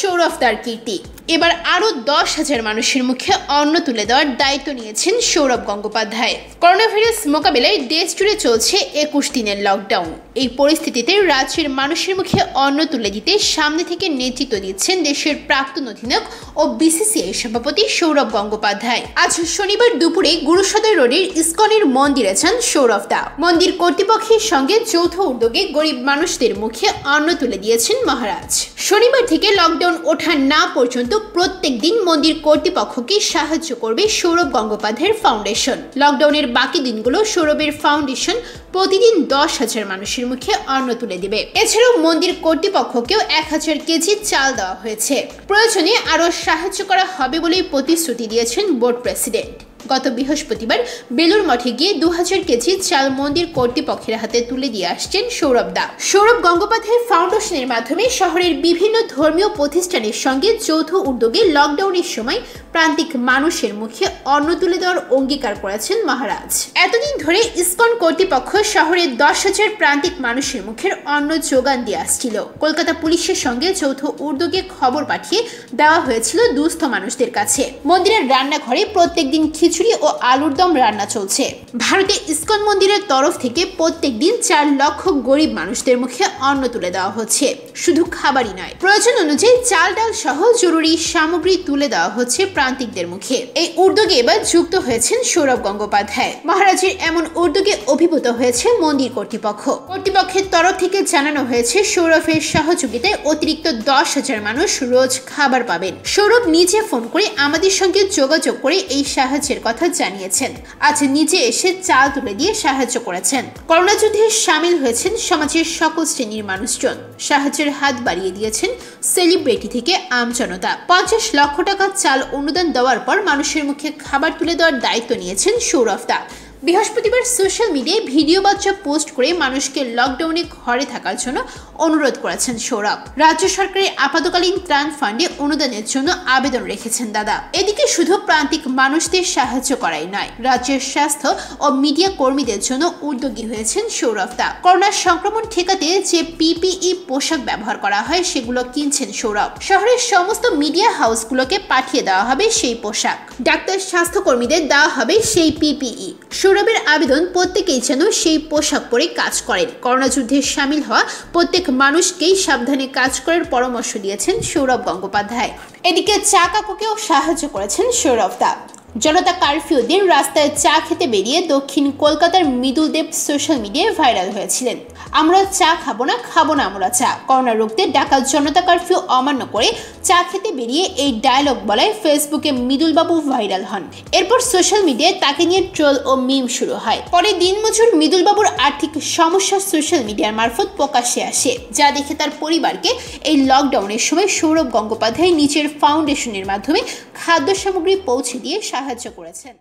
সৌরভ তার কীর্তি এবার আরও দশ হাজার মানুষের মুখে অন্ন তুলে দেওয়ার দায়িত্ব নিয়েছেন সৌরভ গঙ্গোপাধ্যায় করোনাভাইরাস মোকাবেলায় দেশ জুড়ে চলছে একুশ দিনের লকডাউন এই পরিস্থিতিতে রাজ্যের মানুষের মুখে অন্ন তুলে দিতে সামনে থেকে নেতৃত্ব দিচ্ছেন দেশের প্রাক্তন অধিনায়ক ও বিসিসিআই সভাপতি সৌরভ গঙ্গোপাধ্যায় আজ শনিবার দুপুরে গুরুসদয় রোডের ইস্কনের মন্দিরে যান সৌরভ দা মন্দির কর্তৃপক্ষের সঙ্গে যৌথ উদ্যোগে গরিব মানুষদের মুখে অন্ন তুলে দিয়েছেন মহারাজ শনিবার থেকে লকডাউন ওঠা না পর্যন্ত প্রত্যেক দিন মন্দির কর্তৃপক্ষকে সাহায্য করবে সৌরভ গঙ্গোপাধ্যায়ের ফাউন্ডেশন লকডাউনের বাকি দিনগুলো সৌরভের ফাউন্ডেশন প্রতিদিন দশ হাজার মানুষের মুখে অন্ন তুলে দেবে এছাড়াও মন্দির কর্তৃপক্ষকেও এক হাজার কেজি চাল দেওয়া হয়েছে প্রয়োজনে আরও সাহায্য করা হবে বলেই প্রতিশ্রুতি দিয়েছেন বোর্ড প্রেসিডেন্ট গত বৃহস্পতিবার বেলুর মঠে গিয়ে দু কেজি চাল মন্দির কর্তৃপক্ষের হাতে তুলে দিয়ে আসছেন সৌরভ দা সৌরভ গঙ্গোপাধ্যায় ফাউন্ডেশনের মাধ্যমে শহরের বিভিন্ন ধর্মীয় প্রতিষ্ঠানের সঙ্গে যৌথ উদ্যোগে লকডাউনের সময় প্রান্তিক মানুষের মুখে অন্ন তুলে দেওয়ার অঙ্গীকার করেছেন মহারাজ এতদিন ধরে ইস্কন কর্তৃপক্ষ শহরের দশ হাজার প্রান্তিক মানুষের মুখের অন্ন যোগান দিয়ে আসছিল কলকাতা পুলিশের সঙ্গে যৌথ উদ্যোগে খবর পাঠিয়ে দেওয়া হয়েছিল দুস্থ মানুষদের কাছে মন্দিরের রান্নাঘরে প্রত্যেকদিন খিচুড়ি ও আলুর দম রান্না চলছে ভারতে ইস্কন মন্দিরের তরফ থেকে প্রত্যেক দিন চার লক্ষ গরিব মানুষদের মুখে অন্ন তুলে দেওয়া হচ্ছে শুধু খাবারই নয় প্রয়োজন অনুযায়ী চাল ডাল সহ জরুরি সামগ্রী তুলে দেওয়া হচ্ছে প্রান্তিকদের মুখে এই উদ্যোগে এবার যুক্ত হয়েছেন সৌরভ গঙ্গোপাধ্যায় মহারাজের এমন উদ্যোগে অভিভূত হয়েছে মন্দির কর্তৃপক্ষ কর্তৃপক্ষের তরফ থেকে জানানো হয়েছে সৌরভের সহযোগিতায় অতিরিক্ত দশ হাজার মানুষ রোজ খাবার পাবেন সৌরভ নিজে ফোন করে আমাদের সঙ্গে যোগাযোগ করে এই সাহায্যের সাহায্যের কথা জানিয়েছেন আজ নিজে এসে চাল তুলে দিয়ে সাহায্য করেছেন করোনা যুদ্ধে সামিল হয়েছেন সমাজের সকল শ্রেণীর মানুষজন সাহায্যের হাত বাড়িয়ে দিয়েছেন সেলিব্রিটি থেকে আমজনতা পঞ্চাশ লক্ষ টাকা চাল অনুদান দেওয়ার পর মানুষের মুখে খাবার তুলে দেওয়ার দায়িত্ব নিয়েছেন সৌরভ দা বৃহস্পতিবার সোশ্যাল মিডিয়ায় ভিডিও বাচ্চা পোস্ট করে মানুষকে লকডাউনে ঘরে থাকার জন্য অনুরোধ করেছেন সৌরভ রাজ্য সরকারের আপাতকালীন ত্রাণ ফান্ডে অনুদানের জন্য আবেদন রেখেছেন দাদা এদিকে শুধু প্রান্তিক মানুষদের সাহায্য করাই নয় রাজ্যের স্বাস্থ্য ও মিডিয়া কর্মীদের জন্য উদ্যোগী হয়েছেন সৌরভ দা করোনার সংক্রমণ ঠেকাতে যে পিপিই পোশাক ব্যবহার করা হয় সেগুলো কিনছেন সৌরভ শহরের সমস্ত মিডিয়া হাউসগুলোকে পাঠিয়ে দেওয়া হবে সেই পোশাক ডাক্তার স্বাস্থ্যকর্মীদের দেওয়া হবে সেই পিপিই সৌরভের আবেদন প্রত্যেকেই যেন সেই পোশাক পরে কাজ করেন করোনা যুদ্ধে সামিল হওয়া প্রত্যেক মানুষকেই সাবধানে কাজ করার পরামর্শ দিয়েছেন সৌরভ গঙ্গোপাধ্যায় এদিকে চাকাকুকেও সাহায্য করেছেন সৌরভ দা জনতা কারফিউ দিন রাস্তায় চা খেতে বেরিয়ে দক্ষিণ কলকাতার মৃদুল দেব সোশ্যাল মিডিয়ায় ভাইরাল হয়েছিলেন আমরা চা খাবো না খাবো না আমরা চা করোনা রোগতে ডাকা জনতা কারফিউ অমান্য করে চা খেতে বেরিয়ে এই ডায়লগ বলায় ফেসবুকে মৃদুলবাবু ভাইরাল হন এরপর সোশ্যাল মিডিয়ায় তাকে নিয়ে ট্রোল ও মিম শুরু হয় পরে দিনমজুর মৃদুলবাবুর আর্থিক সমস্যা সোশ্যাল মিডিয়ার মারফত প্রকাশে আসে যা দেখে তার পরিবারকে এই লকডাউনের সময় সৌরভ গঙ্গোপাধ্যায় নিজের ফাউন্ডেশনের মাধ্যমে খাদ্য সামগ্রী পৌঁছে দিয়ে সাহায্য করেছেন